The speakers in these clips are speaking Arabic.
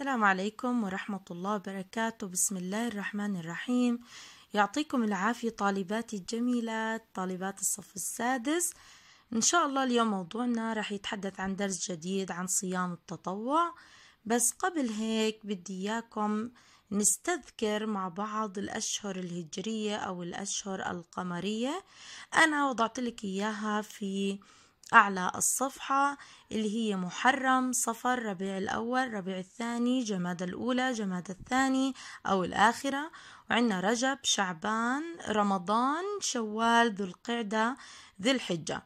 السلام عليكم ورحمة الله وبركاته بسم الله الرحمن الرحيم يعطيكم العافية طالباتي الجميلات طالبات الصف السادس إن شاء الله اليوم موضوعنا رح يتحدث عن درس جديد عن صيام التطوع بس قبل هيك بدي إياكم نستذكر مع بعض الأشهر الهجرية أو الأشهر القمرية أنا وضعت لك إياها في أعلى الصفحة اللي هي محرم صفر ربيع الأول ربيع الثاني جماد الأولى جماد الثاني أو الآخرة وعندنا رجب شعبان رمضان شوال ذو القعدة ذي الحجة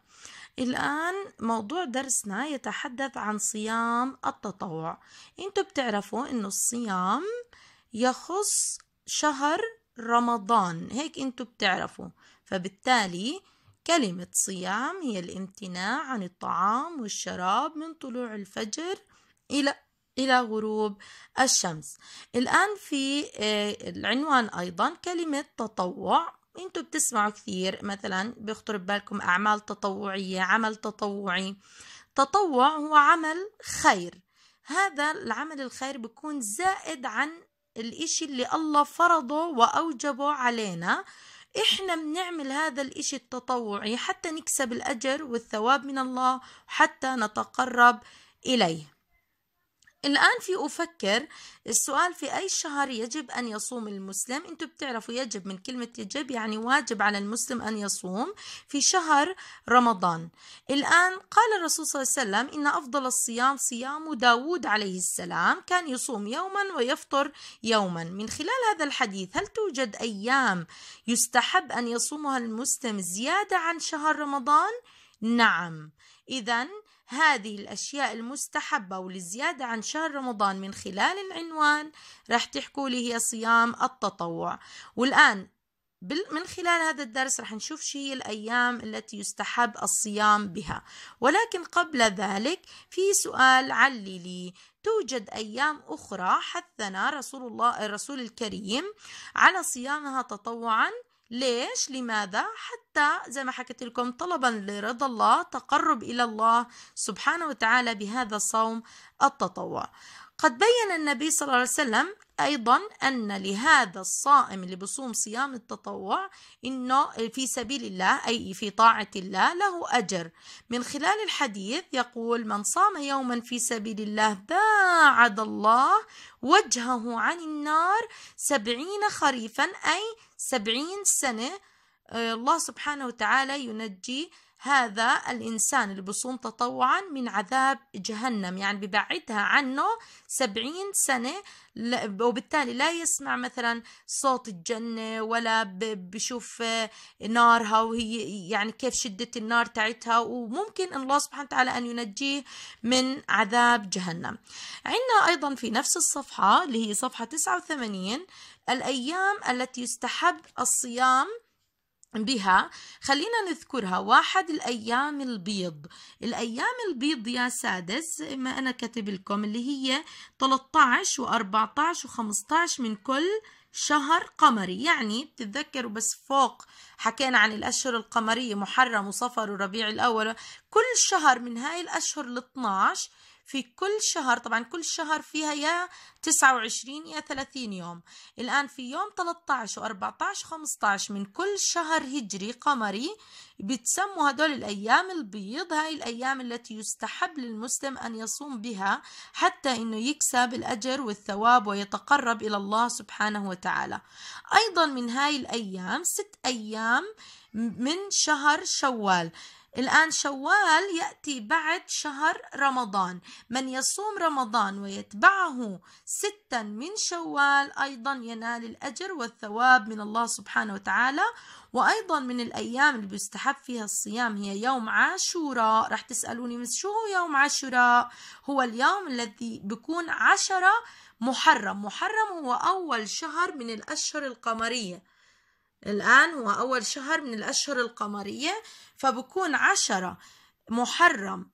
الآن موضوع درسنا يتحدث عن صيام التطوع انتوا بتعرفوا انه الصيام يخص شهر رمضان هيك انتوا بتعرفوا فبالتالي كلمة صيام هي الامتناع عن الطعام والشراب من طلوع الفجر إلى إلى غروب الشمس الآن في آه، العنوان أيضا كلمة تطوع أنتم بتسمعوا كثير مثلا بيخطر ببالكم أعمال تطوعية عمل تطوعي تطوع هو عمل خير هذا العمل الخير بيكون زائد عن الإشي اللي الله فرضه وأوجبه علينا احنا بنعمل هذا الاشي التطوعي حتى نكسب الاجر والثواب من الله وحتى نتقرب اليه الآن في أفكر السؤال في أي شهر يجب أن يصوم المسلم أنتم بتعرفوا يجب من كلمة يجب يعني واجب على المسلم أن يصوم في شهر رمضان الآن قال الرسول صلى الله عليه وسلم إن أفضل الصيام صيام داود عليه السلام كان يصوم يوما ويفطر يوما من خلال هذا الحديث هل توجد أيام يستحب أن يصومها المسلم زيادة عن شهر رمضان؟ نعم إذا هذه الأشياء المستحبة وللزيادة عن شهر رمضان من خلال العنوان راح تحكوا لي هي صيام التطوع والآن من خلال هذا الدرس رح نشوف شو هي الأيام التي يستحب الصيام بها ولكن قبل ذلك في سؤال علي لي توجد أيام أخرى حثنا رسول الله الرسول الكريم على صيامها تطوعا ليش لماذا حتى زي ما حكيت لكم طلبا لرضا الله تقرب إلى الله سبحانه وتعالى بهذا الصوم التطوع قد بين النبي صلى الله عليه وسلم أيضا أن لهذا الصائم اللي بصوم صيام التطوع إنه في سبيل الله أي في طاعة الله له أجر من خلال الحديث يقول من صام يوما في سبيل الله باعد الله وجهه عن النار سبعين خريفا أي سبعين سنة آه، الله سبحانه وتعالى ينجي هذا الإنسان اللي بصوم تطوعا من عذاب جهنم يعني ببعدها عنه سبعين سنة وبالتالي لا يسمع مثلا صوت الجنة ولا بشوف آه، نارها وهي يعني كيف شدة النار تاعتها وممكن الله سبحانه وتعالى أن ينجيه من عذاب جهنم عندنا أيضا في نفس الصفحة اللي هي صفحة 89 الأيام التي يستحب الصيام بها خلينا نذكرها واحد الأيام البيض الأيام البيض يا سادس ما أنا كاتب لكم اللي هي 13 و14 و15 من كل شهر قمري يعني بتتذكروا بس فوق حكينا عن الأشهر القمرية محرم وصفر وربيع الأول كل شهر من هاي الأشهر ال 12 في كل شهر طبعا كل شهر فيها يا 29 يا 30 يوم الآن في يوم 13 و14 و 15 من كل شهر هجري قمري بتسموا هدول الأيام البيض هاي الأيام التي يستحب للمسلم أن يصوم بها حتى أنه يكسب الأجر والثواب ويتقرب إلى الله سبحانه وتعالى أيضا من هاي الأيام ست أيام من شهر شوال الآن شوال يأتي بعد شهر رمضان من يصوم رمضان ويتبعه ستا من شوال أيضا ينال الأجر والثواب من الله سبحانه وتعالى وأيضا من الأيام اللي بيستحب فيها الصيام هي يوم عاشوراء رح تسألوني مس شو هو يوم عاشوراء هو اليوم الذي بيكون عشرة محرم محرم هو أول شهر من الأشهر القمرية الآن هو أول شهر من الأشهر القمرية فبكون عشرة محرم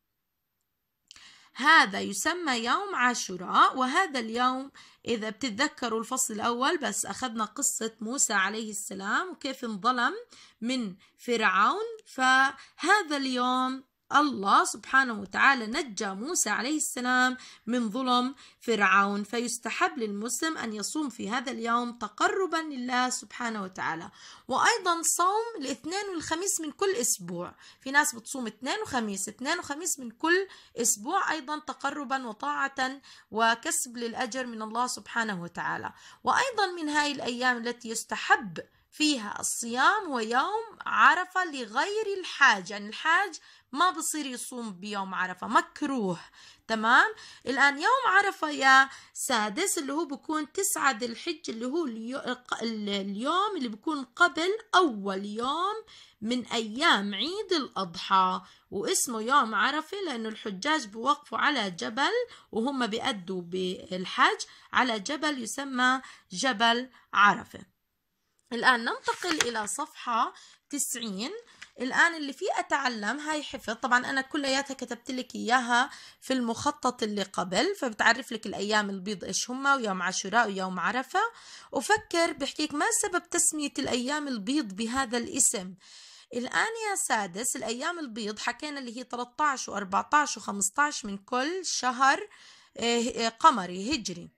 هذا يسمى يوم عاشوراء وهذا اليوم إذا بتتذكروا الفصل الأول بس أخذنا قصة موسى عليه السلام وكيف انظلم من فرعون فهذا اليوم الله سبحانه وتعالى نجى موسى عليه السلام من ظلم فرعون فيستحب للمسلم أن يصوم في هذا اليوم تقربا لله سبحانه وتعالى وأيضا صوم الاثنين والخميس من كل أسبوع في ناس بتصوم اثنين وخميس اثنين وخميس من كل أسبوع أيضا تقربا وطاعة وكسب للأجر من الله سبحانه وتعالى وأيضا من هاي الأيام التي يستحب فيها الصيام ويوم عرفة لغير الحاج يعني الحاج ما بصير يصوم بيوم عرفة مكروه تمام الآن يوم عرفة يا سادس اللي هو بكون تسعة ذي الحج اللي هو اليوم اللي بكون قبل أول يوم من أيام عيد الأضحى واسمه يوم عرفة لأنه الحجاج بوقفوا على جبل وهم بيأدوا بالحج على جبل يسمى جبل عرفة الآن ننتقل إلى صفحة تسعين الآن اللي فيه أتعلم هاي حفظ طبعا أنا كلياتها كتبت لك إياها في المخطط اللي قبل فبتعرف لك الأيام البيض إيش هما ويوم عاشوراء ويوم عرفة وفكر بحكيك ما سبب تسمية الأيام البيض بهذا الاسم الآن يا سادس الأيام البيض حكينا اللي هي 13 و14 و15 من كل شهر آه، آه، قمري هجري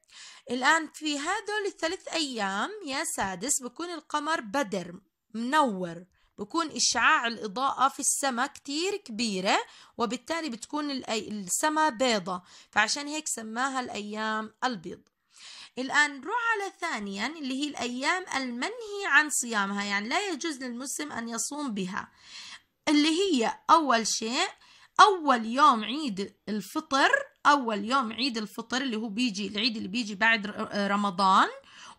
الآن في هذول الثلاث أيام يا سادس بكون القمر بدر منور بكون إشعاع الإضاءة في السماء كتير كبيرة وبالتالي بتكون السماء بيضة فعشان هيك سماها الأيام البيض الآن نروح على ثانيا اللي هي الأيام المنهي عن صيامها يعني لا يجوز للمسلم أن يصوم بها اللي هي أول شيء أول يوم عيد الفطر أول يوم عيد الفطر اللي هو بيجي العيد اللي بيجي بعد رمضان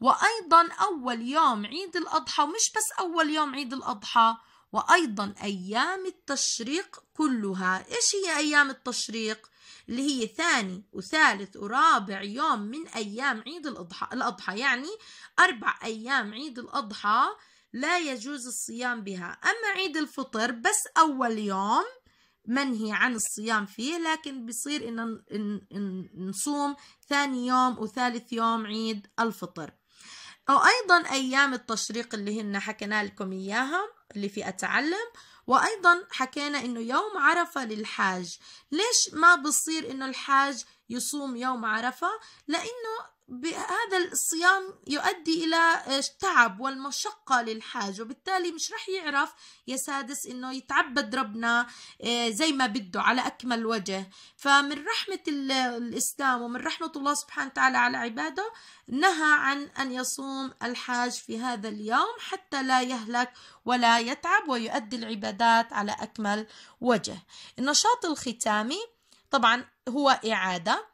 وأيضا أول يوم عيد الأضحى ومش بس أول يوم عيد الأضحى وأيضا أيام التشريق كلها إيش هي أيام التشريق؟ اللي هي ثاني وثالث ورابع يوم من أيام عيد الأضحى, الأضحى يعني أربع أيام عيد الأضحى لا يجوز الصيام بها أما عيد الفطر بس أول يوم منهي عن الصيام فيه لكن بصير إن نصوم ثاني يوم وثالث يوم عيد الفطر أو أيضا أيام التشريق اللي هن حكينا لكم إياها اللي في أتعلم وأيضا حكينا إنه يوم عرفة للحاج ليش ما بصير إنه الحاج يصوم يوم عرفة لأنه هذا الصيام يؤدي إلى التعب والمشقة للحاج وبالتالي مش رح يعرف يا سادس إنه يتعبد ربنا إيه، زي ما بده على أكمل وجه فمن رحمة الإسلام ومن رحمة الله سبحانه وتعالى على عباده نهى عن أن يصوم الحاج في هذا اليوم حتى لا يهلك ولا يتعب ويؤدي العبادات على أكمل وجه النشاط الختامي طبعا هو إعادة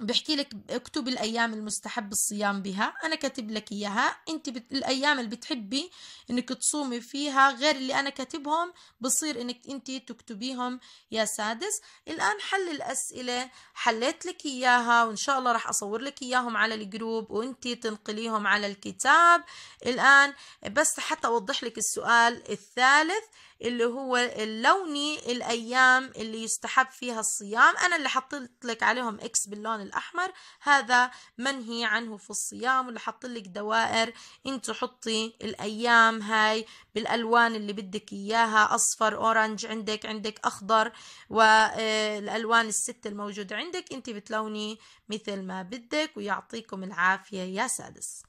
بحكي لك اكتبي الايام المستحب الصيام بها انا كاتب لك اياها انت بت... الايام اللي بتحبي انك تصومي فيها غير اللي انا كاتبهم بصير انك انت تكتبيهم يا سادس الان حل الاسئله حليت لك اياها وان شاء الله راح اصور لك اياهم على الجروب وانت تنقليهم على الكتاب الان بس حتى اوضح لك السؤال الثالث اللي هو اللوني الأيام اللي يستحب فيها الصيام أنا اللي حطيت لك عليهم إكس باللون الأحمر هذا منهي عنه في الصيام واللي حط لك دوائر أنت حطي الأيام هاي بالألوان اللي بدك إياها أصفر أورنج عندك عندك أخضر والألوان آه، الست الموجودة عندك أنت بتلوني مثل ما بدك ويعطيكم العافية يا سادس